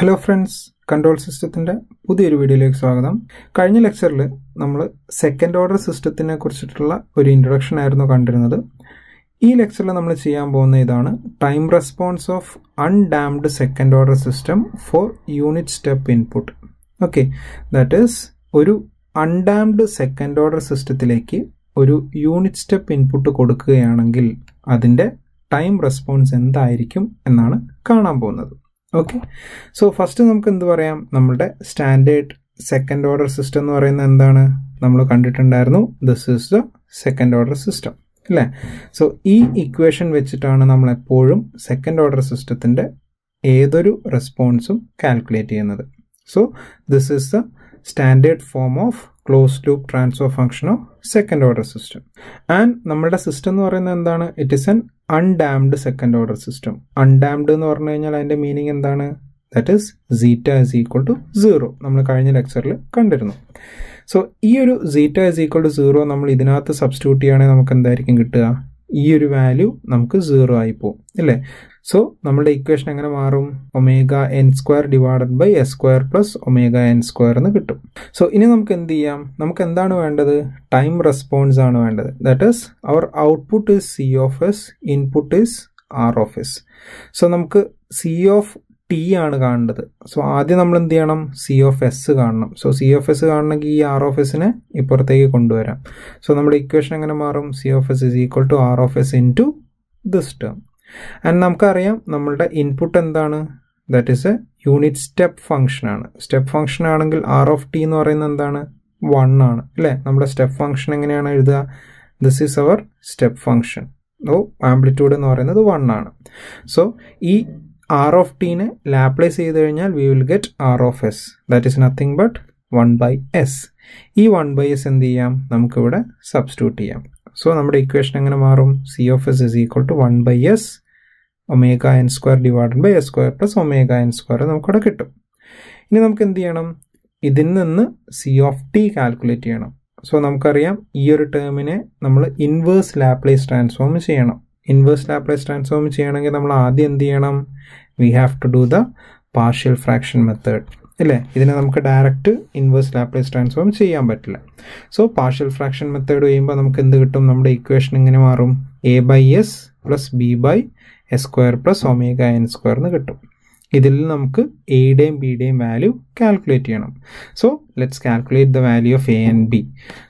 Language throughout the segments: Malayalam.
ഹലോ ഫ്രണ്ട്സ് കൺട്രോൾ സിസ്റ്റത്തിൻ്റെ പുതിയൊരു വീഡിയോയിലേക്ക് സ്വാഗതം കഴിഞ്ഞ ലെക്ചറിൽ നമ്മൾ സെക്കൻഡ് ഓർഡർ സിസ്റ്റത്തിനെ കുറിച്ചിട്ടുള്ള ഒരു ഇൻട്രൊഡക്ഷൻ ആയിരുന്നു കണ്ടിരുന്നത് ഈ ലെക്ചറിൽ നമ്മൾ ചെയ്യാൻ പോകുന്ന ഇതാണ് time response of undamped second order system for unit step input okay that is ഒരു അൺഡാംഡ് സെക്കൻഡ് ഓർഡർ സിസ്റ്റത്തിലേക്ക് ഒരു യൂണിറ്റ് സ്റ്റെപ്പ് ഇൻപുട്ട് കൊടുക്കുകയാണെങ്കിൽ അതിൻ്റെ ടൈം റെസ്പോൺസ് എന്തായിരിക്കും എന്നാണ് കാണാൻ പോകുന്നത് ഓക്കെ സോ ഫസ്റ്റ് നമുക്ക് എന്ത് പറയാം നമ്മുടെ സ്റ്റാൻഡേർഡ് സെക്കൻഡ് ഓർഡർ സിസ്റ്റം എന്ന് പറയുന്നത് എന്താണ് നമ്മൾ കണ്ടിട്ടുണ്ടായിരുന്നു this is the second order system അല്ലേ സോ ഈ ഇക്വേഷൻ വെച്ചിട്ടാണ് നമ്മൾ എപ്പോഴും സെക്കൻഡ് ഓർഡർ സിസ്റ്റത്തിൻ്റെ ഏതൊരു റെസ്പോൺസും കാൽക്കുലേറ്റ് ചെയ്യുന്നത് so this is the standard form of close loop transfer ഫംഗ്ഷനോ സെക്കൻഡ് ഓർഡർ സിസ്റ്റം ആൻഡ് നമ്മുടെ സിസ്റ്റം എന്ന് പറയുന്നത് എന്താണ് it is an undamped second order system undamped എന്ന് പറഞ്ഞു കഴിഞ്ഞാൽ അതിൻ്റെ മീനിങ് എന്താണ് that is zeta is equal to zero നമ്മൾ കഴിഞ്ഞ ലെക്ചറിൽ കണ്ടിരുന്നു സോ ഈ ഒരു zeta is equal to zero നമ്മൾ ഇതിനകത്ത് സബ്സ്റ്റിറ്റ്യൂട്ട് ചെയ്യുകയാണെങ്കിൽ നമുക്ക് എന്തായിരിക്കും കിട്ടുക ഈ ഒരു വാല്യൂ നമുക്ക് സീറോ ആയി പോകും അല്ലേ സോ നമ്മുടെ ഇക്വേഷൻ എങ്ങനെ മാറും omega N square divided by S square plus omega N square എന്ന് കിട്ടും സോ ഇനി നമുക്ക് എന്ത് ചെയ്യാം നമുക്ക് എന്താണ് വേണ്ടത് ടൈം റെസ്പോൺസ് ആണ് വേണ്ടത് that is our output is C of S input is R of S so നമുക്ക് സി ഓഫ് ടി ആണ് കാണേണ്ടത് സോ ആദ്യം നമ്മൾ എന്ത് ചെയ്യണം സി ഓഫ് എസ് കാണണം സോ സി ഓഫ് എസ് കാണണമെങ്കിൽ ഈ ആർ ഓഫ് എസിനെ ഇപ്പുറത്തേക്ക് കൊണ്ടുവരാം സോ നമ്മുടെ ഇക്വേഷൻ എങ്ങനെ മാറും C of S is equal to R of S in to this term and നമുക്കറിയാം നമ്മളുടെ ഇൻപുട്ട് എന്താണ് that is a unit step function ആണ് സ്റ്റെപ്പ് ഫംഗ്ഷൻ ആണെങ്കിൽ ആർ ഓഫ് ടി എന്ന് പറയുന്നത് എന്താണ് വൺ ആണ് അല്ലേ നമ്മുടെ സ്റ്റെപ്പ് ഫംഗ്ഷൻ എങ്ങനെയാണ് എഴുതുക this is our step function of amplitude എന്ന് പറയുന്നത് വൺ ആണ് സോ ഈ ആർ ഓഫ് ടീനെ ലാപ്ലൈസ് ചെയ്ത് കഴിഞ്ഞാൽ we will get R of S that is nothing but one by S ഈ വൺ ബൈ എസ് എന്ത് ചെയ്യാം നമുക്കിവിടെ സബ്സ്റ്റിറ്റ്യൂട്ട് ചെയ്യാം സോ നമ്മുടെ ഇക്വേഷൻ എങ്ങനെ മാറും C of S is equal to one by S omega N square divided by S square plus omega N square നമുക്കവിടെ കിട്ടും ഇനി നമുക്ക് എന്ത് ചെയ്യണം ഇതിൽ നിന്ന് സി ഓഫ് ടി കാൽക്കുലേറ്റ് ചെയ്യണം സോ നമുക്കറിയാം ഈ ഒരു ടേമിനെ നമ്മൾ ഇൻവേഴ്സ് ലാപ്ലേസ് ട്രാൻസ്ഫോം ചെയ്യണം ഇൻവേഴ്സ് ലാപ്ലേസ് ട്രാൻസ്ഫോം ചെയ്യണമെങ്കിൽ നമ്മൾ ആദ്യം എന്ത് ചെയ്യണം we have to do the partial fraction method അല്ലേ ഇതിനെ നമുക്ക് ഡയറക്റ്റ് ഇൻവേഴ്സ് ലാപ്ലേസ് ട്രാൻസ്ഫോം ചെയ്യാൻ പറ്റില്ല സോ പാർഷ്യൽ ഫ്രാക്ഷൻ മെത്തേഡ് ചെയ്യുമ്പോൾ നമുക്ക് എന്ത് കിട്ടും നമ്മുടെ ഇക്വേഷൻ ഇങ്ങനെ മാറും A by S plus B by S square plus omega N square എന്ന് കിട്ടും ഇതിൽ നമുക്ക് എയുടെയും ബിയുടെയും വാല്യൂ കാൽക്കുലേറ്റ് ചെയ്യണം so let's calculate the value of A and B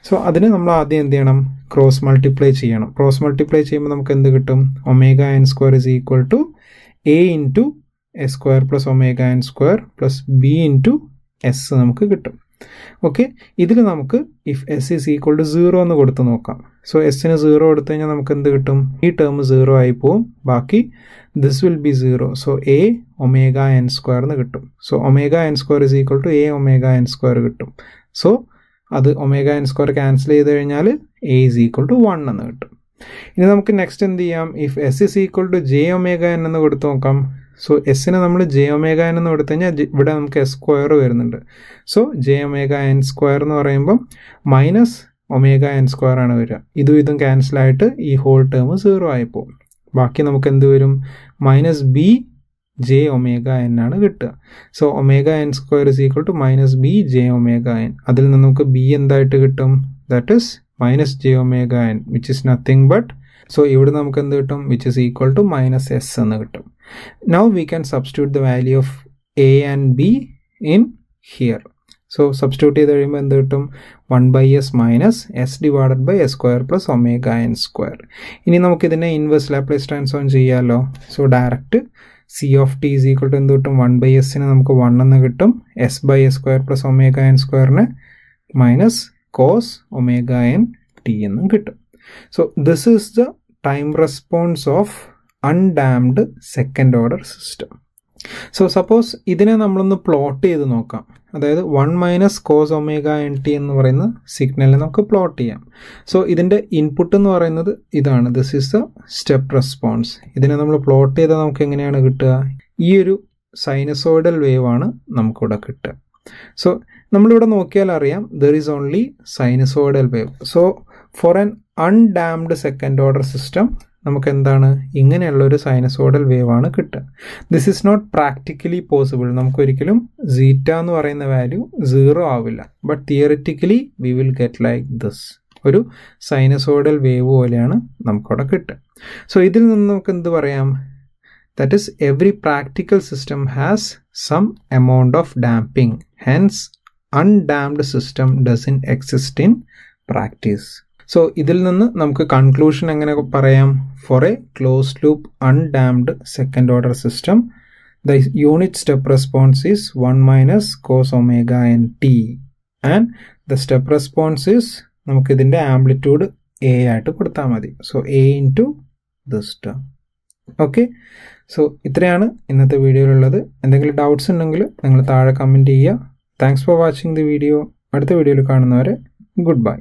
so അതിന് നമ്മൾ ആദ്യം എന്ത് ചെയ്യണം ക്രോസ് മൾട്ടിപ്ലൈ ചെയ്യണം ക്രോസ് മൾട്ടിപ്ലൈ ചെയ്യുമ്പോൾ നമുക്ക് എന്ത് കിട്ടും omega N square is equal to A to S square plus omega N square plus B into S നമുക്ക് കിട്ടും ഓക്കെ ഇതിൽ നമുക്ക് if S is equal to zero എന്ന് കൊടുത്ത് നോക്കാം സോ എസ്സിന് സീറോ എടുത്തു കഴിഞ്ഞാൽ നമുക്ക് എന്ത് കിട്ടും ഈ ടേം സീറോ ആയി പോവും ബാക്കി this will be zero so A omega N square എന്ന് കിട്ടും so omega N square is equal to A omega N square കിട്ടും സോ അത് ഒമേഗ എൻ സ്ക്വയർ ക്യാൻസൽ ചെയ്ത് കഴിഞ്ഞാൽ A is equal to one എന്ന് കിട്ടും ഇനി നമുക്ക് നെക്സ്റ്റ് എന്ത് ചെയ്യാം if S is equal to J omega N എന്ന് കൊടുത്ത് നോക്കാം സോ എസിന് നമ്മൾ ജെ ഒമേഗ എൻ എന്ന് കൊടുത്തു കഴിഞ്ഞാൽ ഇവിടെ നമുക്ക് എസ് സ്ക്വയർ വരുന്നുണ്ട് so J omega N square എന്ന് പറയുമ്പോൾ മൈനസ് ഒമേഗ എൻ സ്ക്വയർ ആണ് വരിക ഇതും ഇതും ക്യാൻസലായിട്ട് ഈ ഹോൾ ടേം സീറോ പോകും ബാക്കി നമുക്ക് എന്ത് വരും minus B J omega N ആണ് കിട്ടുക so omega N square is equal to minus B J omega N അതിൽ നിന്ന് നമുക്ക് ബി എന്തായിട്ട് കിട്ടും that is minus J omega N which is nothing but so ഇവിടെ നമുക്ക് എന്ത് കിട്ടും which is equal to minus S എന്ന് കിട്ടും now we can substitute the value of A and B in here so substitute ചെയ്ത് കഴിയുമ്പോൾ എന്ത് കിട്ടും one by S minus S divided by S square plus omega N square ഇനി നമുക്കിതിനെ ഇൻവേഴ്സ് ലാപ്ലേസ് ട്രാൻസ്ഫോം ചെയ്യാമല്ലോ so direct C of T is equal to എന്ത് കിട്ടും വൺ ബൈ എസിന് നമുക്ക് വൺ എന്ന് കിട്ടും S by S square plus omega N സ്ക്വയറിന് minus cos omega N T എന്നും കിട്ടും So this is the time response of undamped second order system so suppose ഇതിനെ നമ്മളൊന്ന് പ്ലോട്ട് ചെയ്ത് നോക്കാം അതായത് one minus cos omega N T എന്ന് പറയുന്ന സിഗ്നലിനെ നമുക്ക് പ്ലോട്ട് ചെയ്യാം സോ ഇതിൻ്റെ ഇൻപുട്ട് എന്ന് പറയുന്നത് ഇതാണ് this is the step response ഇതിനെ നമ്മൾ പ്ലോട്ട് ചെയ്താൽ നമുക്ക് എങ്ങനെയാണ് കിട്ടുക ഈ ഒരു സൈനസോയിഡൽ വേവ് ആണ് നമുക്കിവിടെ കിട്ടുക സോ നമ്മളിവിടെ നോക്കിയാൽ അറിയാം there is only sinusoidal wave so for an undamped second order system നമുക്ക് എന്താണ് ഇങ്ങനെയുള്ള ഒരു സൈനസോഡൽ വേവ് ആണ് കിട്ടുക this is not practically possible നമുക്കൊരിക്കലും സീറ്റ എന്ന് പറയുന്ന വാല്യൂ സീറോ ആവില്ല but theoretically we will get like this ഒരു സൈനസോഡൽ വേവ് പോലെയാണ് നമുക്കവിടെ കിട്ടുക സോ ഇതിൽ നിന്ന് നമുക്ക് എന്ത് പറയാം that is every practical system has some amount of damping hence undamped system does in exist in practice so ഇതിൽ നിന്ന് നമുക്ക് കൺക്ലൂഷൻ എങ്ങനെ പറയാം for a close loop undamped second order system the unit step response is one minus cos omega N T and the step response is നമുക്കിതിൻ്റെ ആംപ്ലിറ്റ്യൂഡ് എ ആയിട്ട് കൊടുത്താൽ മതി so A in to this okay so ഇത്രയാണ് ഇന്നത്തെ വീഡിയോയിലുള്ളത് എന്തെങ്കിലും ഡൗട്ട്സ് ഉണ്ടെങ്കിൽ നിങ്ങൾ താഴെ കമൻറ്റ് ചെയ്യുക thanks for watching the video അടുത്ത വീഡിയോയിൽ കാണുന്നവരെ ഗുഡ് ബൈ